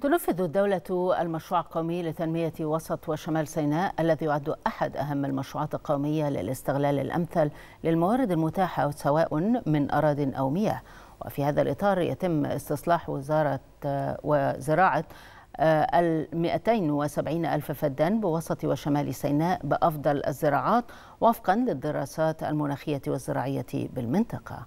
تنفذ الدولة المشروع القومي لتنمية وسط وشمال سيناء الذي يعد أحد أهم المشروعات القومية للاستغلال الأمثل للموارد المتاحة سواء من أراض أو مياه وفي هذا الإطار يتم استصلاح وزارة وزراعة آه، ال 270 ألف فدان بوسط وشمال سيناء بأفضل الزراعات وفقا للدراسات المناخية والزراعية بالمنطقة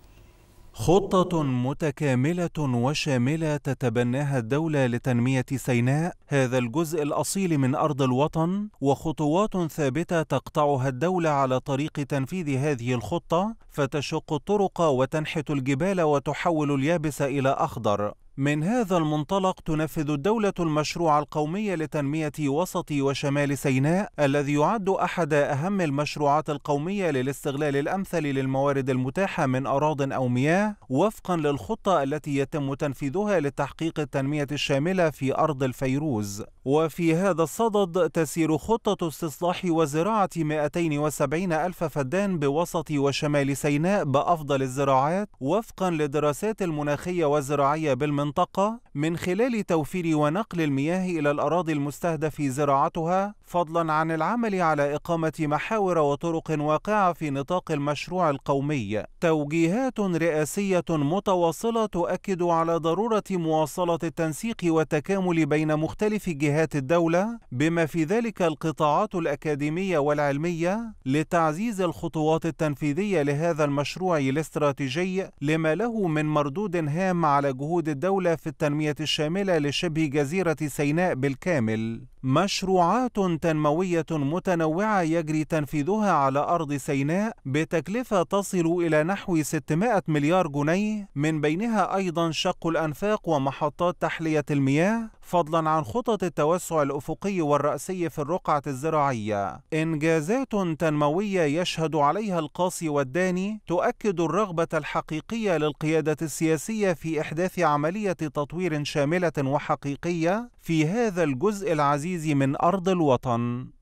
خطة متكاملة وشاملة تتبناها الدولة لتنمية سيناء هذا الجزء الأصيل من أرض الوطن وخطوات ثابتة تقطعها الدولة على طريق تنفيذ هذه الخطة فتشق الطرق وتنحت الجبال وتحول اليابس إلى أخضر من هذا المنطلق تنفذ الدولة المشروع القومي لتنمية وسط وشمال سيناء الذي يعد أحد أهم المشروعات القومية للاستغلال الأمثل للموارد المتاحة من أراض أو مياه وفقا للخطة التي يتم تنفيذها لتحقيق التنمية الشاملة في أرض الفيروز وفي هذا الصدد تسير خطة استصلاح وزراعة 270 ألف فدان بوسط وشمال سيناء بأفضل الزراعات وفقا للدراسات المناخية والزراعية بالمنطقة المنطقة من خلال توفير ونقل المياه إلى الأراضي المستهدف زراعتها فضلا عن العمل على إقامة محاور وطرق واقعة في نطاق المشروع القومي توجيهات رئاسية متواصلة تؤكد على ضرورة مواصلة التنسيق والتكامل بين مختلف جهات الدولة بما في ذلك القطاعات الأكاديمية والعلمية لتعزيز الخطوات التنفيذية لهذا المشروع الاستراتيجي لما له من مردود هام على جهود الدولة في التنمية الشاملة لشبه جزيرة سيناء بالكامل مشروعات تنموية متنوعة يجري تنفيذها على أرض سيناء بتكلفة تصل إلى نحو 600 مليار جنيه من بينها أيضا شق الأنفاق ومحطات تحلية المياه فضلا عن خطط التوسع الأفقي والرأسي في الرقعة الزراعية إنجازات تنموية يشهد عليها القاصي والداني تؤكد الرغبة الحقيقية للقيادة السياسية في إحداث عملية تطوير شاملة وحقيقية في هذا الجزء العزيز من أرض الوطن